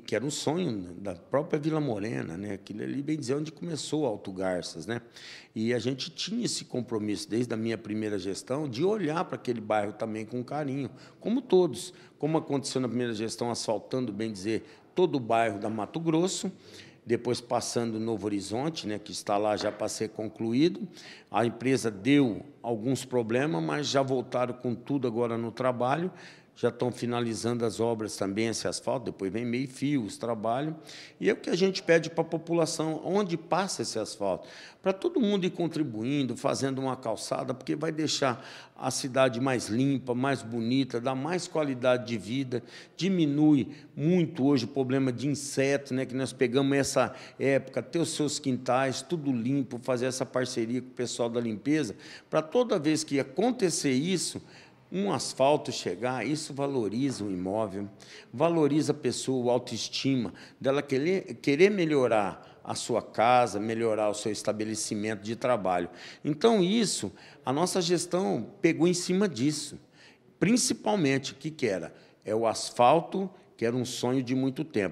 que era um sonho da própria Vila Morena, né? Aquilo ali, bem dizer, onde começou o Alto Garças, né? E a gente tinha esse compromisso desde a minha primeira gestão de olhar para aquele bairro também com carinho, como todos, como aconteceu na primeira gestão asfaltando, bem dizer, todo o bairro da Mato Grosso, depois passando Novo Horizonte, né, que está lá já para ser concluído. A empresa deu alguns problemas, mas já voltaram com tudo agora no trabalho já estão finalizando as obras também, esse asfalto, depois vem meio fio, os trabalhos. E é o que a gente pede para a população, onde passa esse asfalto, para todo mundo ir contribuindo, fazendo uma calçada, porque vai deixar a cidade mais limpa, mais bonita, dá mais qualidade de vida, diminui muito hoje o problema de inseto, né, que nós pegamos essa época, ter os seus quintais, tudo limpo, fazer essa parceria com o pessoal da limpeza, para toda vez que acontecer isso, um asfalto chegar, isso valoriza o imóvel, valoriza a pessoa, a autoestima, dela querer, querer melhorar a sua casa, melhorar o seu estabelecimento de trabalho. Então, isso, a nossa gestão pegou em cima disso. Principalmente, o que, que era? É o asfalto, que era um sonho de muito tempo.